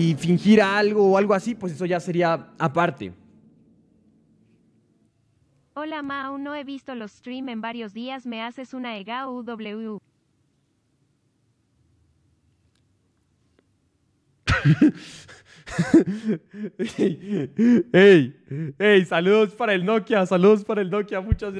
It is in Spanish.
y fingir algo o algo así, pues eso ya sería aparte. Hola Mao, no he visto los stream en varios días, me haces una EGA UW. saludos para el Nokia, saludos para el Nokia, muchas gracias.